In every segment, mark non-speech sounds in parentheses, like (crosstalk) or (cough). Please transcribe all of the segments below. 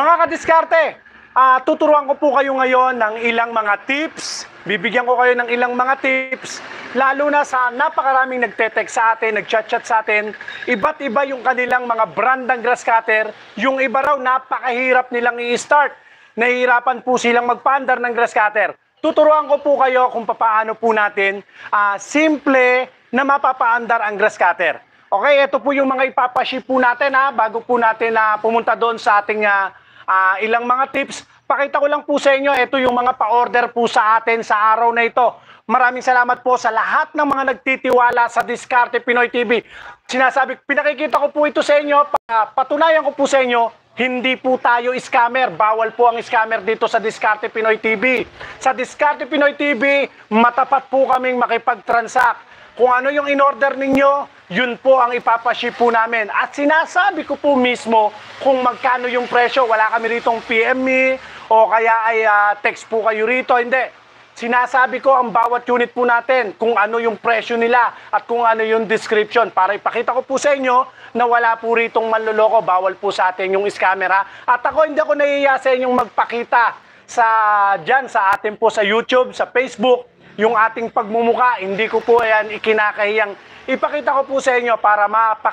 Mga kadiskarte, uh, tuturuan ko po kayo ngayon ng ilang mga tips. Bibigyan ko kayo ng ilang mga tips, lalo na sa napakaraming nagtetek sa atin, nagchat-chat sa atin. Iba't iba yung kanilang mga brandang grass cutter. Yung iba raw, napakahirap nilang i-start. Nahihirapan po silang magpandar ng grass cutter. Tuturuan ko po kayo kung paano po natin uh, simple na mapapaandar ang grass cutter. Okay, ito po yung mga ipapaship po natin ha, bago po natin na uh, pumunta doon sa ating uh, uh, ilang mga tips. Pakita ko lang po sa inyo, ito yung mga pa-order po sa atin sa araw na ito. Maraming salamat po sa lahat ng mga nagtitiwala sa Diskarte Pinoy TV. Sinasabi, pinakikita ko po ito sa inyo, pa, patunayan ko po sa inyo, hindi po tayo scammer. Bawal po ang scammer dito sa Diskarte Pinoy TV. Sa Diskarte Pinoy TV, matapat po kaming makipag-transact kung ano yung in-order ninyo, yun po ang ipapaship po namin. At sinasabi ko po mismo kung magkano yung presyo. Wala kami ritong PM me o kaya ay uh, text po kayo rito. Hindi. Sinasabi ko ang bawat unit po natin kung ano yung presyo nila at kung ano yung description para ipakita ko po sa inyo na wala po ritong manloloko, bawal po sa atin yung iskamera. At ako hindi ako nahihiya sa inyong magpakita sa dyan sa atin po sa YouTube, sa Facebook yung ating pagmumuka. Hindi ko po ayan ikinakahiyang ipakita ko po sa inyo para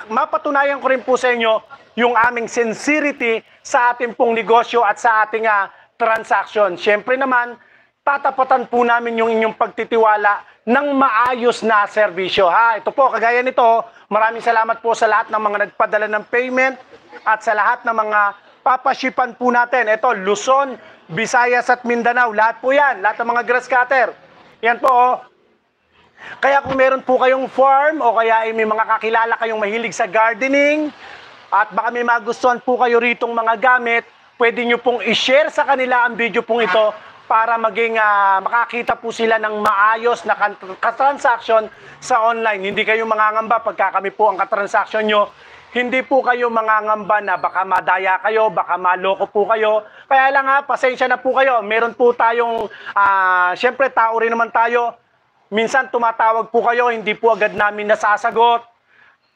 mapatunayan ko rin po sa inyo yung aming sincerity sa ating pong negosyo at sa ating uh, ah, transaction. Siyempre naman, tatapatan po namin yung inyong pagtitiwala ng maayos na serbisyo. Ha, ito po, kagaya nito, maraming salamat po sa lahat ng mga nagpadala ng payment at sa lahat ng mga papashipan po natin. Ito, Luzon, Visayas at Mindanao, lahat po yan, lahat ng mga grass cutter. Yan po, oh. Kaya kung meron po kayong farm o kaya ay may mga kakilala kayong mahilig sa gardening at baka may magustuhan po kayo ritong mga gamit, pwede nyo pong i-share sa kanila ang video pong ito para maging uh, makakita po sila ng maayos na katransaksyon sa online. Hindi kayo mangangamba pagka kami po ang katransaksyon nyo hindi po kayo mangangamba na baka madaya kayo, baka maloko po kayo. Kaya lang nga, pasensya na po kayo. Meron po tayong, uh, syempre tao rin naman tayo. Minsan tumatawag po kayo, hindi po agad namin nasasagot.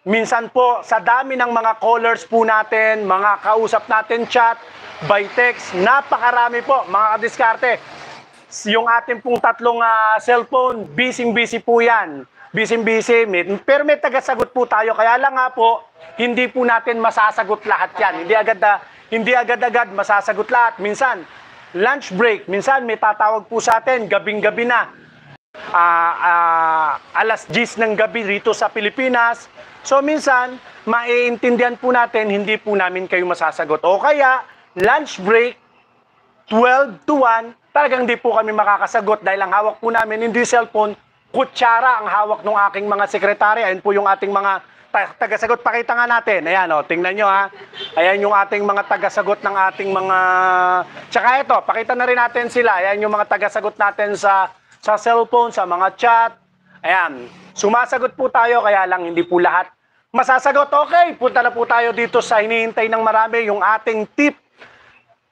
Minsan po, sa dami ng mga callers po natin, mga kausap natin chat, by text, napakarami po mga kadiskarte. Yung ating pong tatlong uh, cellphone, busy-busy po yan. Busy-busy, pero may tagasagot po tayo. Kaya lang nga po, hindi po natin masasagot lahat yan. Hindi agad na, hindi agad-agad masasagot lahat. Minsan, lunch break. Minsan, may tatawag po sa atin, gabing-gabi na. Uh, uh, alas 10 ng gabi rito sa Pilipinas. So, minsan, maiintindihan po natin, hindi po namin kayo masasagot. O kaya, lunch break, 12 to 1, talagang hindi po kami makakasagot dahil ang hawak po namin, hindi cellphone, kutsara ang hawak ng aking mga sekretarya. Ayan po yung ating mga ta- tagasagot, pakita nga natin. Ayan, o, oh, tingnan nyo ha. Ayan yung ating mga tagasagot ng ating mga... Tsaka ito, pakita na rin natin sila. Ayan yung mga tagasagot natin sa, sa cellphone, sa mga chat. Ayan, sumasagot po tayo, kaya lang hindi po lahat masasagot. Okay, punta na po tayo dito sa hinihintay ng marami, yung ating tip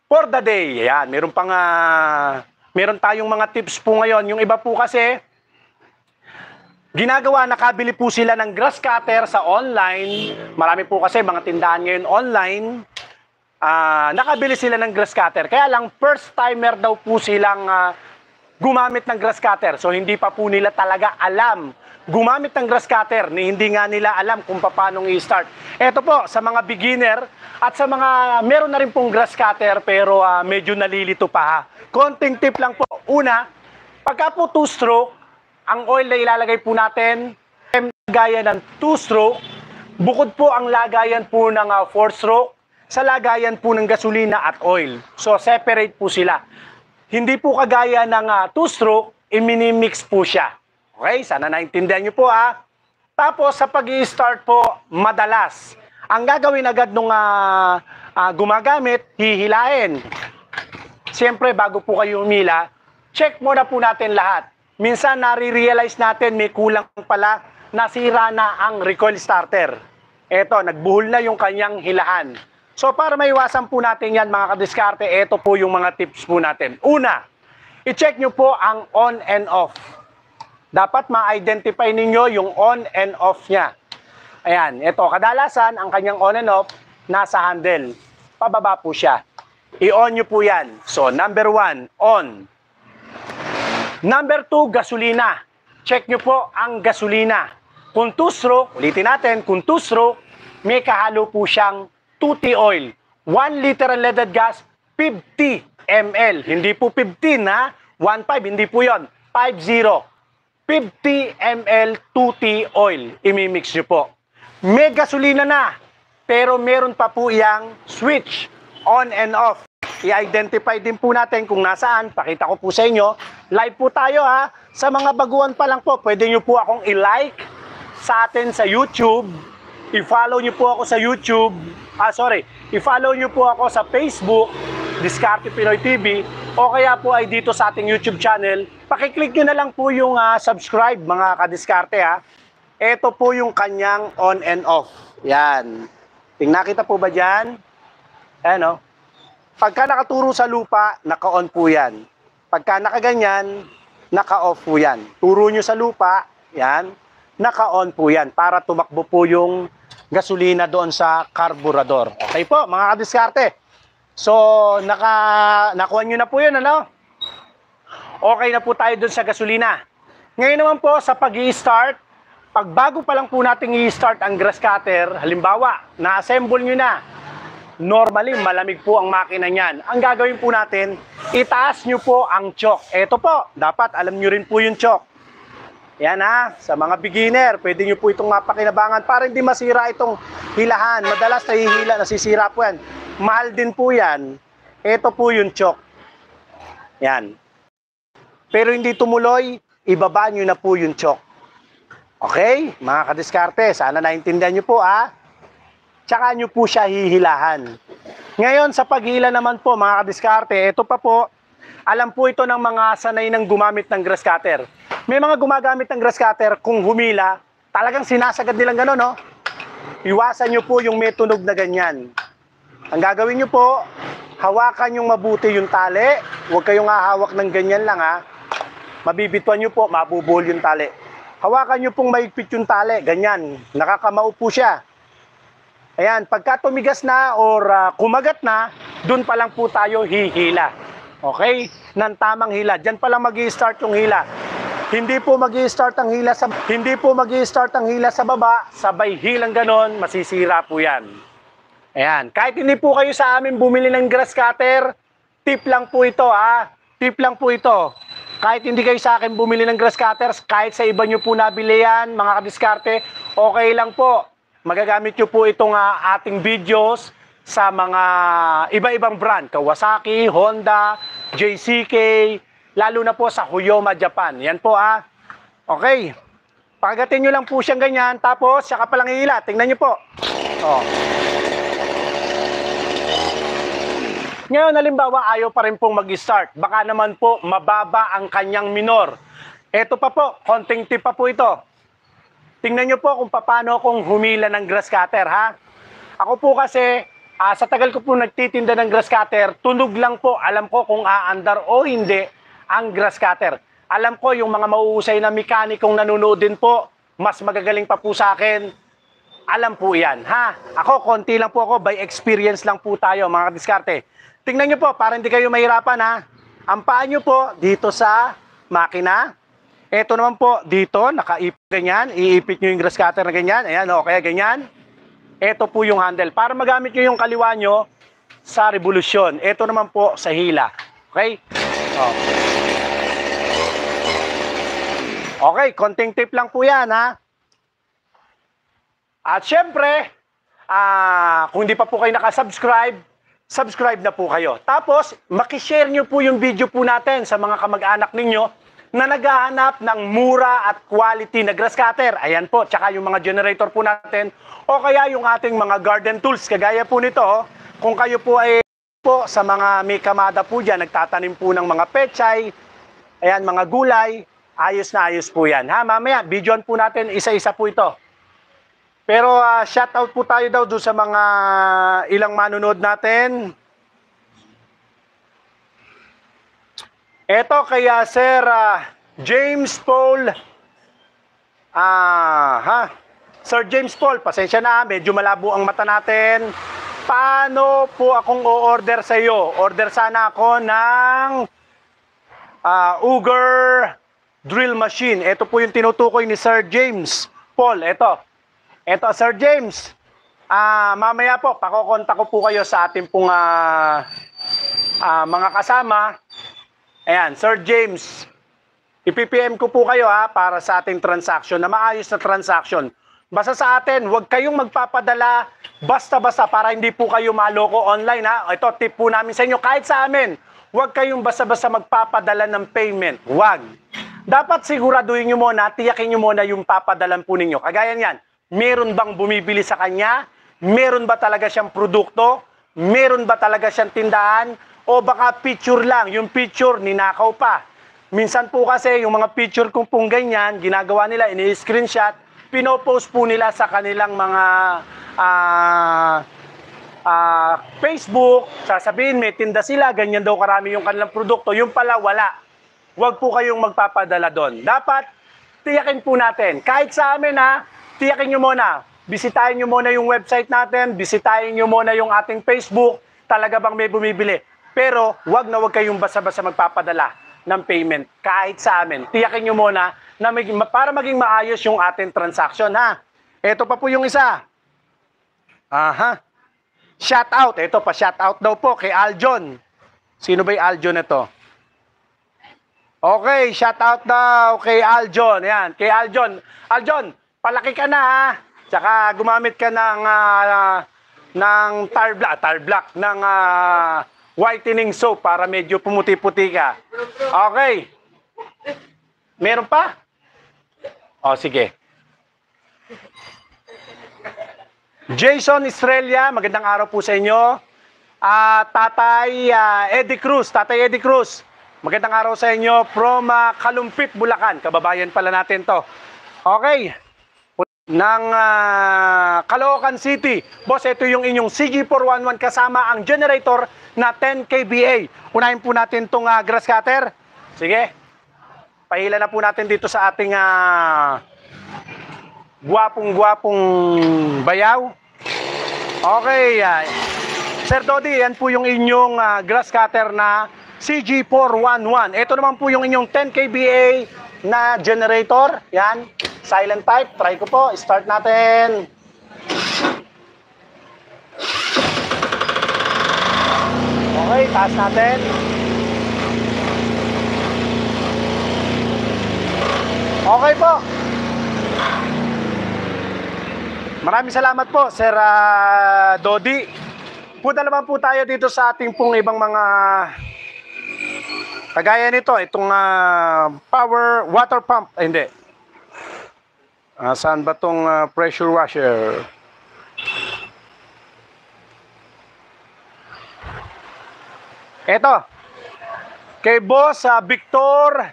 for the day. Ayan, meron pang... Uh, meron tayong mga tips po ngayon. Yung iba po kasi, Ginagawa, nakabili po sila ng grass cutter sa online. Marami po kasi mga tindahan ngayon online. Uh, nakabili sila ng grass cutter. Kaya lang, first timer daw po silang uh, gumamit ng grass cutter. So, hindi pa po nila talaga alam. Gumamit ng grass cutter, ni hindi nga nila alam kung paano i-start. Ito po, sa mga beginner at sa mga meron na rin pong grass cutter pero uh, medyo nalilito pa ha. Konting tip lang po. Una, pagka po two-stroke, ang oil na ilalagay po natin lagayan ng 2-stroke, bukod po ang lagayan po ng 4-stroke, ah, uh, sa lagayan po ng gasolina at oil. So, separate po sila. Hindi po kagaya ng 2-stroke, ah, uh, iminimix po siya. Okay? Sana naintindihan nyo po ha. Ah. Tapos, sa pag start po, madalas, ang gagawin agad nung uh, uh, gumagamit, hihilahin. Siyempre, bago po kayo umila, check muna po natin lahat minsan nare-realize natin may kulang pala, nasira na ang recoil starter. Eto, nagbuhol na yung kanyang hilahan. So para maiwasan po natin yan mga kadiskarte, eto po yung mga tips po natin. Una, i-check nyo po ang on and off. Dapat ma-identify ninyo yung on and off niya. Ayan, eto, kadalasan ang kanyang on and off nasa handle. Pababa po siya. I-on nyo po yan. So number one, on. Number 2, gasolina. Check nyo po ang gasolina. Kung two-stroke, ulitin natin, kung two-stroke, may kahalo po siyang 2T oil. 1 liter unleaded gas, 50 ml. Hindi po 15 ha, 1.5, hindi po yon 5.0. 50 ml 2T oil. Imimix nyo po. May gasolina na, pero meron pa po yung switch on and off. I-identify din po natin kung nasaan. Pakita ko po sa inyo. Live po tayo ha. Sa mga baguhan pa lang po, pwede nyo po akong i-like sa atin sa YouTube. I-follow nyo po ako sa YouTube. Ah, sorry. I-follow nyo po ako sa Facebook, Discarte Pinoy TV. O kaya po ay dito sa ating YouTube channel. Pakiclick nyo na lang po yung uh, subscribe mga kadiskarte ha. Ito po yung kanyang on and off. Yan. Tingnan kita po ba dyan? Ano? Pagka nakaturo sa lupa, naka-on po yan. Pagka nakaganyan, naka-off po yan. Turo nyo sa lupa, yan, naka-on po yan para tumakbo po yung gasolina doon sa carburador. Okay po, mga kadiskarte. So, naka, nakuha nyo na po yun, ano? Okay na po tayo doon sa gasolina. Ngayon naman po, sa pag start pag bago pa lang po natin i-start ang grass cutter, halimbawa, na-assemble nyo na, Normally, malamig po ang makina niyan. Ang gagawin po natin, itaas nyo po ang chok. Ito po, dapat alam nyo rin po yung chok. Yan ha, sa mga beginner, pwede nyo po itong mapakinabangan para hindi masira itong hilahan. Madalas nahihila, nasisira po yan. Mahal din po yan. Ito po yung chok. Yan. Pero hindi tumuloy, ibaba nyo na po yung chok. Okay? Mga kadiskarte, sana naintindihan nyo po ha tsaka nyo po siya hihilahan. Ngayon sa paghila naman po mga kadiskarte, ito pa po, alam po ito ng mga sanay ng gumamit ng grass cutter. May mga gumagamit ng grass cutter kung humila, talagang sinasagad nilang gano'n, no? Iwasan nyo po yung may tunog na ganyan. Ang gagawin nyo po, hawakan yung mabuti yung tali. Huwag kayong hahawak ng ganyan lang ha. Mabibitwan nyo po, mabubol yung tali. Hawakan nyo pong mahigpit yung tali, ganyan. Nakakamao po siya. Ayan, pagka tumigas na or uh, kumagat na, doon pa lang po tayo hihila. Okay? Nang tamang hila. Diyan pa lang mag start yung hila. Hindi po mag start ang hila sa hindi po mag start ang hila sa baba, sabay hilang ganon, masisira po 'yan. Ayan, kahit hindi po kayo sa amin bumili ng grass cutter, tip lang po ito ha. Tip lang po ito. Kahit hindi kayo sa akin bumili ng grass cutters, kahit sa iba nyo po nabili yan, mga kadiskarte, okay lang po Magagamit nyo po itong uh, ating videos sa mga iba-ibang brand, Kawasaki, Honda, JCK, lalo na po sa Huyoma, Japan. Yan po ah. Okay. Pagatin nyo lang po siyang ganyan, tapos saka palang iila. Tingnan nyo po. Oh. Ngayon, halimbawa, ayaw pa rin pong mag-start. Baka naman po, mababa ang kanyang minor. Ito pa po, konting tip pa po ito. Tingnan nyo po kung paano akong humila ng grass cutter ha. Ako po kasi, uh, sa tagal ko po nagtitinda ng grass cutter, tunog lang po, alam ko kung aandar o hindi ang grass cutter. Alam ko yung mga mauusay na mekanikong nanonood din po, mas magagaling pa po sa akin. Alam po yan, ha? Ako, konti lang po ako, by experience lang po tayo, mga diskarte. Tingnan nyo po, para hindi kayo mahirapan, ha? Ang paa nyo po dito sa makina, ito naman po dito, nakaipit ganyan, iipit nyo yung grass cutter na ganyan, ayan o, oh, kaya ganyan. Ito po yung handle. Para magamit nyo yung kaliwa nyo sa revolusyon. Ito naman po sa hila. Okay? O. Oh. Okay, konting tip lang po yan ha. At syempre, uh, kung hindi pa po kayo nakasubscribe, subscribe na po kayo. Tapos, makishare nyo po yung video po natin sa mga kamag-anak ninyo na naghahanap ng mura at quality na grass cutter. Ayan po, tsaka yung mga generator po natin o kaya yung ating mga garden tools. Kagaya po nito, oh, kung kayo po ay po sa mga may kamada po dyan, nagtatanim po ng mga pechay, ayan, mga gulay, ayos na ayos po yan. Ha, mamaya, videoan po natin isa-isa po ito. Pero uh, shout out po tayo daw doon sa mga ilang manunod natin. Ito kaya Sir uh, James Paul Ah, ha? Sir James Paul, pasensya na, medyo malabo ang mata natin. Paano po akong o-order sa iyo? Order sana ako ng uh, Uger drill machine. Ito po yung tinutukoy ni Sir James Paul. Ito. Ito, Sir James. Ah, uh, mamaya po, pakokontak ko po kayo sa ating pong uh, uh, mga kasama Ayan, Sir James, ipipm ko po kayo ha para sa ating transaction na maayos na transaction. Basta sa atin, huwag kayong magpapadala basta-basta para hindi po kayo maloko online ha. Ito, tip po namin sa inyo kahit sa amin. Huwag kayong basta-basta magpapadala ng payment. Huwag. Dapat siguraduhin nyo muna, tiyakin nyo muna yung papadalan po ninyo. Kagaya niyan, meron bang bumibili sa kanya? Meron ba talaga siyang produkto? Meron ba talaga siyang tindahan? o baka picture lang, yung picture ninakaw pa. Minsan po kasi yung mga picture kung pong ganyan, ginagawa nila, ini-screenshot, pinopost po nila sa kanilang mga uh, uh, Facebook, sasabihin may tinda sila, ganyan daw karami yung kanilang produkto, yung pala wala. Huwag po kayong magpapadala doon. Dapat tiyakin po natin. Kahit sa amin ha, tiyakin nyo muna. Bisitahin nyo muna yung website natin, bisitahin nyo muna yung ating Facebook, talaga bang may bumibili. Pero wag na wag kayong basa-basa magpapadala ng payment kahit sa amin. Tiyakin nyo muna na may, para maging maayos yung ating transaction ha. Ito pa po yung isa. Aha. Shout out. Ito pa shout out daw po kay Aljon. Sino ba 'yung Aljon ito? Okay, shout out daw kay Aljon. Yan, kay Aljon. Aljon, palaki ka na ha. Tsaka gumamit ka ng uh, ng tar block, tar block ng uh, whitening soap para medyo pumuti-puti ka. Okay. Meron pa? O, oh, sige. Jason Estrella, magandang araw po sa inyo. Uh, tatay uh, Eddie Cruz, Tatay Eddie Cruz, magandang araw sa inyo from uh, Kalumpit, Bulacan. Kababayan pala natin to. Okay. Ng uh, Caloocan City. Boss, ito yung inyong CG411 kasama ang generator na 10 kVA. Unahin po natin itong uh, ah, grass cutter. Sige. Pahila na po natin dito sa ating uh, ah, guwapong-guwapong bayaw. Okay. Uh, Sir Dodi, yan po yung inyong uh, grass cutter na CG411. Ito naman po yung inyong 10 kVA na generator. Yan. Silent type. Try ko po. Start natin. Okay, taas natin. Okay po. Maraming salamat po, Sir uh, Dodi. Punta naman po tayo dito sa ating pong ibang mga kagaya nito, itong uh, power water pump, eh, hindi. Uh, saan ba tong uh, pressure washer? Eto. Kay Boss uh, Victor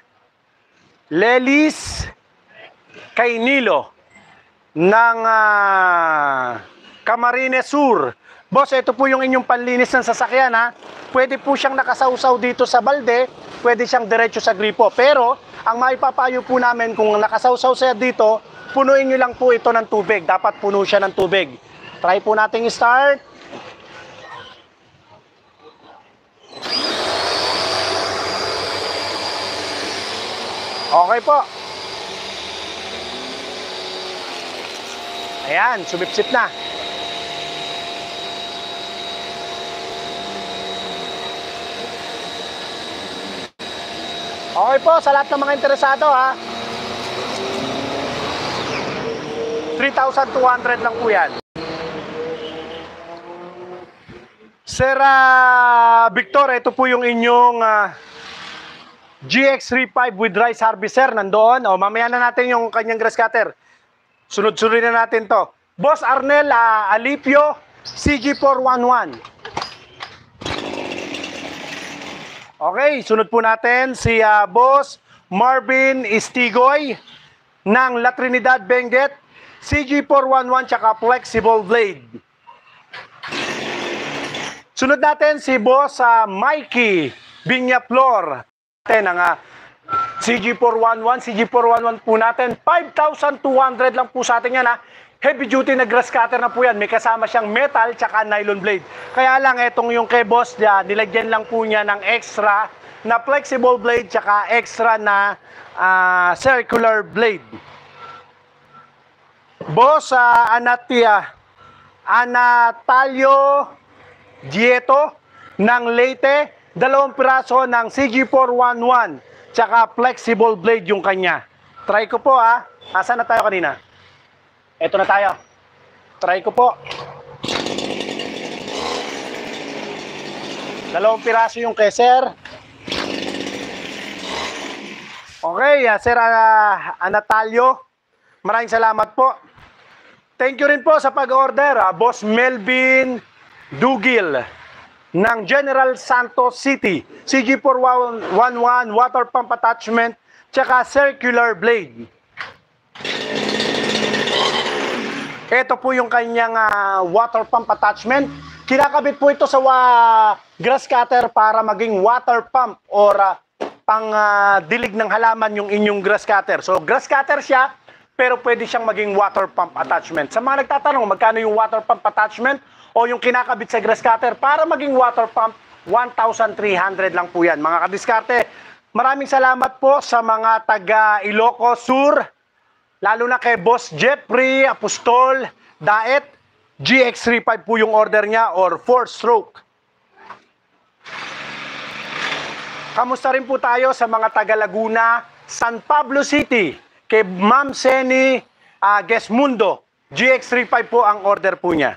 Lelis kay Nilo ng uh, Camarines Sur. Boss, ito po yung inyong panlinis ng sasakyan ha. Pwede po siyang nakasawsaw dito sa balde, pwede siyang diretso sa gripo. Pero, ang maipapayo po namin kung nakasawsaw siya dito, punuin niyo lang po ito ng tubig. Dapat puno siya ng tubig. Try po nating start. Okay po. Ayan, sumipsip na. Okay po, sa lahat ng mga interesado ha. 3,200 lang po yan. Sir uh, Victor, ito po yung inyong uh, ah, GX35 with rice harvester nandoon. O, mamaya na natin yung kanyang grass cutter. Sunod-sunod na natin to. Boss Arnel uh, Alipio, CG411. Okay, sunod po natin si uh, Boss Marvin Istigoy ng La Trinidad Benguet, CG411 tsaka flexible blade. Sunod natin si Boss uh, Mikey Binyaplor. Natin ang CG411, ah, CG411 po natin. 5,200 lang po sa atin yan ha. Ah. Heavy duty na grass cutter na po yan. May kasama siyang metal tsaka nylon blade. Kaya lang itong yung kay boss niya, nilagyan lang po niya ng extra na flexible blade tsaka extra na uh, circular blade. Boss uh, Anatia, Anatalio Dieto ng Leyte, dalawang piraso ng CG411, tsaka flexible blade yung kanya. Try ko po ah. Asan na tayo kanina? Ito na tayo. Try ko po. Dalawang piraso yung keser. Okay, ah, Sir uh, Anatalio. Maraming salamat po. Thank you rin po sa pag-order, uh, Boss Melvin, Dugil ng General Santos City, CG411 water pump attachment, tsaka circular blade. Ito po yung kanyang uh, water pump attachment. Kinakabit po ito sa uh, grass cutter para maging water pump or uh, pang uh, dilig ng halaman yung inyong grass cutter. So grass cutter siya, pero pwede siyang maging water pump attachment. Sa mga nagtatanong, magkano yung water pump attachment? o yung kinakabit sa grass cutter para maging water pump, 1,300 lang po yan. Mga kadiskarte, maraming salamat po sa mga taga Ilocos Sur, lalo na kay Boss Jeffrey Apostol Daet. GX35 po yung order niya or 4-stroke. Kamusta rin po tayo sa mga taga Laguna, San Pablo City, kay Ma'am Seni uh, ah, Gesmundo. GX35 po ang order po niya.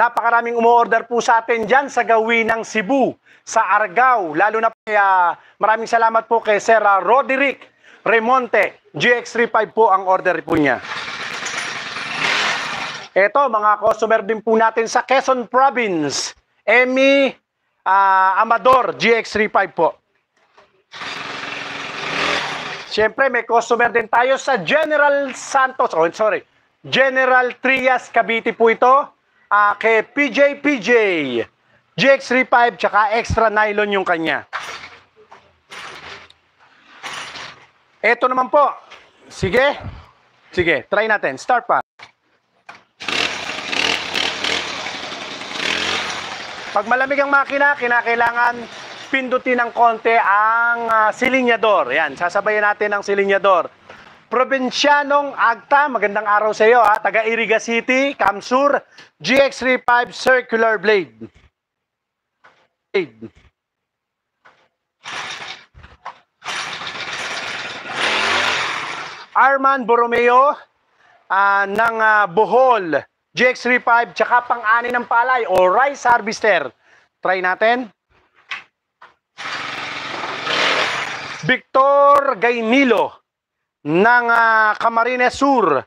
Napakaraming umu po sa atin dyan sa gawin ng Cebu, sa Argao. Lalo na po, uh, maraming salamat po kay Sir Roderick Remonte. GX35 po ang order po niya. Ito, mga customer din po natin sa Quezon Province. Emmy uh, ah, Amador, GX35 po. Siyempre, may customer din tayo sa General Santos. Oh, sorry. General Trias Cavite po ito uh, kay PJ PJ. GX35 tsaka extra nylon yung kanya. Ito naman po. Sige. Sige, try natin. Start pa. Pag malamig ang makina, kinakailangan pindutin ng konti ang uh, silinyador. Yan, sasabayan natin ang silinyador. Provincianong Agta, magandang araw sa iyo ha, taga Iriga City, Kamsur, GX35 Circular Blade. Blade. Arman Borromeo uh, ng uh, Bohol, GX35 tsaka pang-ani ng palay o rice harvester. Try natin. Victor Gainilo ng uh, Camarines Sur.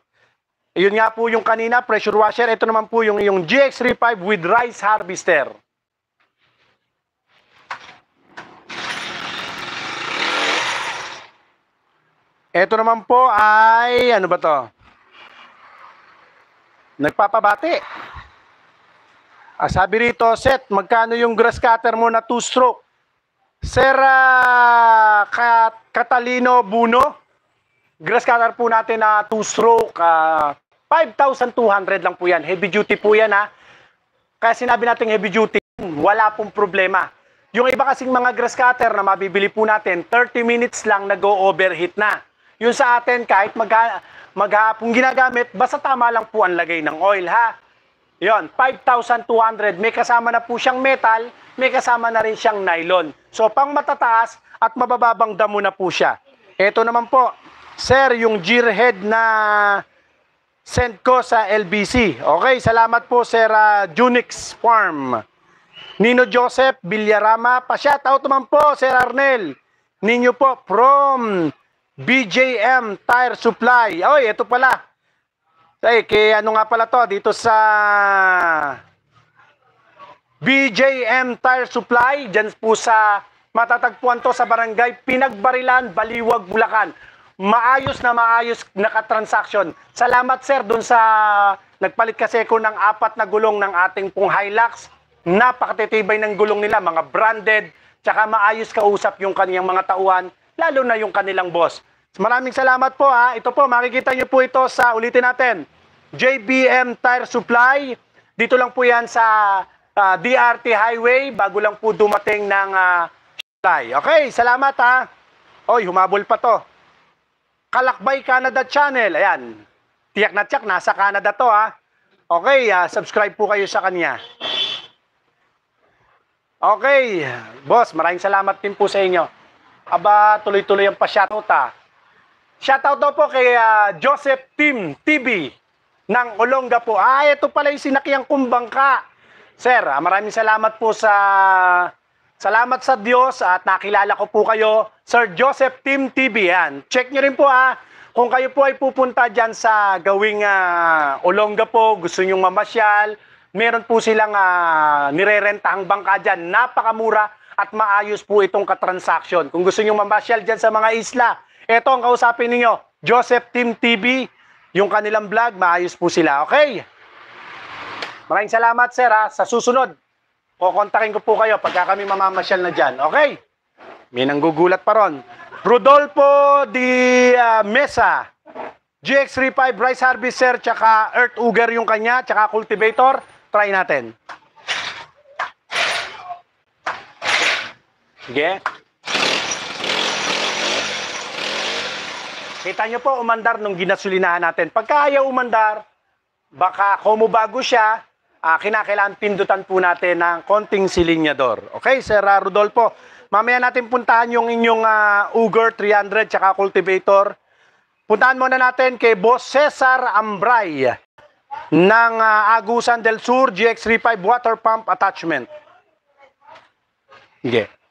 Yun nga po yung kanina, pressure washer. Ito naman po yung, yung GX35 with rice harvester. Ito naman po ay, ano ba to? Nagpapabati. Ah, sabi rito, set, magkano yung grass cutter mo na two-stroke? Sir uh, Catalino Buno? grass cutter po natin na uh, 2-stroke. Uh, 5,200 lang po yan. Heavy duty po yan ha. Kaya sinabi natin heavy duty, wala pong problema. Yung iba kasing mga grass cutter na mabibili po natin, 30 minutes lang nag-overheat na. Yung sa atin, kahit magha maghapong ginagamit, basta tama lang po ang lagay ng oil ha. Yon, 5,200. May kasama na po siyang metal, may kasama na rin siyang nylon. So, pang matataas at mabababang damo na po siya. Ito naman po, Sir, yung gear head na send ko sa LBC. Okay, salamat po Sir uh, Junix Farm. Nino Joseph Villarama, pa-shoutout naman po Sir Arnel. Ninyo po from BJM Tire Supply. Oy, ito pala. Ay, kay ano nga pala to dito sa BJM Tire Supply, diyan po sa matatagpuan to sa barangay Pinagbarilan, Baliwag, Bulacan maayos na maayos nakatransaksyon. Salamat sir dun sa nagpalit kasi ko ng apat na gulong ng ating pong Hilux. Napakatitibay ng gulong nila, mga branded, tsaka maayos kausap yung kaniyang mga tauhan, lalo na yung kanilang boss. Maraming salamat po ha. Ito po, makikita nyo po ito sa, ulitin natin, JBM Tire Supply. Dito lang po yan sa uh, ah, DRT Highway, bago lang po dumating ng uh, supply. Okay, salamat ha. Oy, humabol pa to. Kalakbay Canada Channel. Ayan. Tiyak na tiyak, nasa Canada to ha. Okay, uh, subscribe po kayo sa kanya. Okay, boss, maraming salamat din po sa inyo. Aba, tuloy-tuloy ang pa-shoutout ha. Ah. Shoutout daw po kay uh, Joseph Tim TV ng Olonga po. Ah, ito pala yung sinakiyang kumbangka. Sir, maraming salamat po sa Salamat sa Diyos at nakilala ko po kayo, Sir Joseph Tim Tibian. Check nyo rin po ha. Ah, kung kayo po ay pupunta dyan sa gawing uh, Olonga po, gusto nyong mamasyal, meron po silang uh, nirerentahang bangka dyan. Napakamura at maayos po itong katransaksyon. Kung gusto nyong mamasyal dyan sa mga isla, eto ang kausapin niyo Joseph Tim TV, yung kanilang vlog, maayos po sila. Okay? Maraming salamat, sir, ha? sa susunod. Kokontakin ko po kayo pagka kami mamamasyal na dyan. Okay? May nanggugulat pa ron. Rodolfo Di uh, ah, Mesa. GX35 rice harvester, tsaka earth auger yung kanya, tsaka cultivator. Try natin. Sige. Kita nyo po umandar nung ginasulinahan natin. Pagka ayaw umandar, baka kumubago siya, uh, kinakailangan pindutan po natin ng konting silinyador. Okay, Sir Rodolfo, mamaya natin puntahan yung inyong uh, Uger 300 tsaka cultivator. Puntahan muna natin kay Boss Cesar Ambray ng uh, Agusan del Sur GX35 water pump attachment. Sige. Yeah.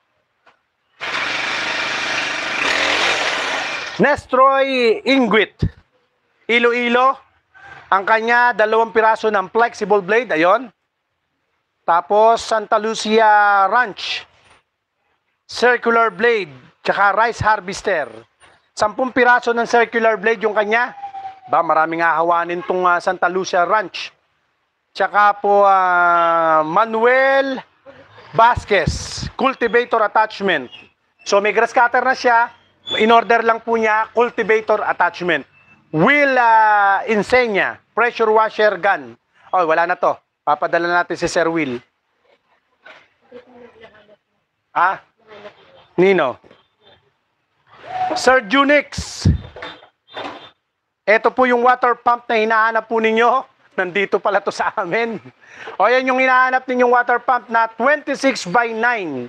Nestroy Inguit, Iloilo, ang kanya, dalawang piraso ng flexible blade, ayon. Tapos, Santa Lucia Ranch, circular blade, tsaka rice harvester. Sampung piraso ng circular blade yung kanya. Ba, marami maraming ahawanin tong uh, Santa Lucia Ranch. Tsaka po, uh, Manuel Vasquez, cultivator attachment. So, may grass cutter na siya. In order lang po niya, cultivator attachment. Will uh, Insenya, pressure washer gun. Oh, wala na to. Papadala natin si Sir Will. Ah? Nino. Sir Junix. Ito po yung water pump na hinahanap po ninyo. (laughs) Nandito pala to sa amin. O yan yung hinahanap ninyong water pump na 26 by 9.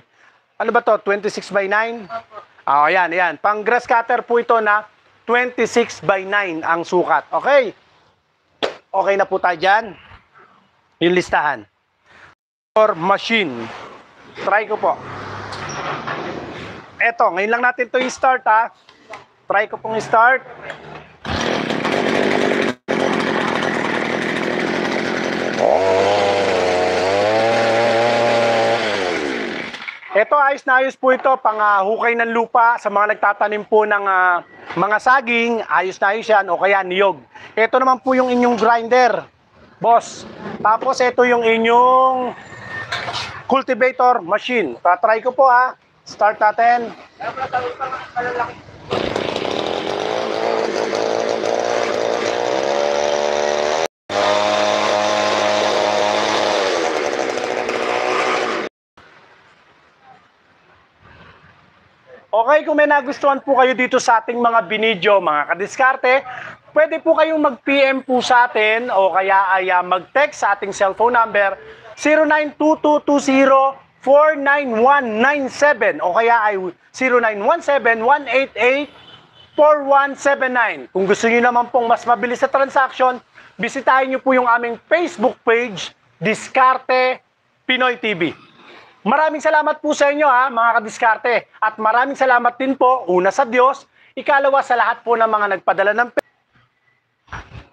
Ano ba to? 26 by 9? O ah, yan, yan. Pang grass cutter po ito na 26 by 9 ang sukat. Okay? Okay na po tayo dyan. Yung listahan. Or machine. Try ko po. Eto, ngayon lang natin to i-start ha. Try ko pong i-start. Ito ayos na ayos po ito pang uh, hukay ng lupa sa mga nagtatanim po ng uh, mga saging, ayos na ayos yan o kaya niyog. Ito naman po yung inyong grinder, boss. Tapos ito yung inyong cultivator machine. Tatry ko po ha. Ah. Start natin. Okay, kung may nagustuhan po kayo dito sa ating mga binidyo, mga kadiskarte, pwede po kayong mag-PM po sa atin o kaya ay uh, mag-text sa ating cellphone number 092220-49197 o kaya ay 0917-188-4179. Kung gusto niyo naman pong mas mabilis sa transaction, bisitahin niyo po yung aming Facebook page, Diskarte Pinoy TV. Maraming salamat po sa inyo ha, mga kadiskarte. At maraming salamat din po, una sa Diyos, ikalawa sa lahat po ng mga nagpadala ng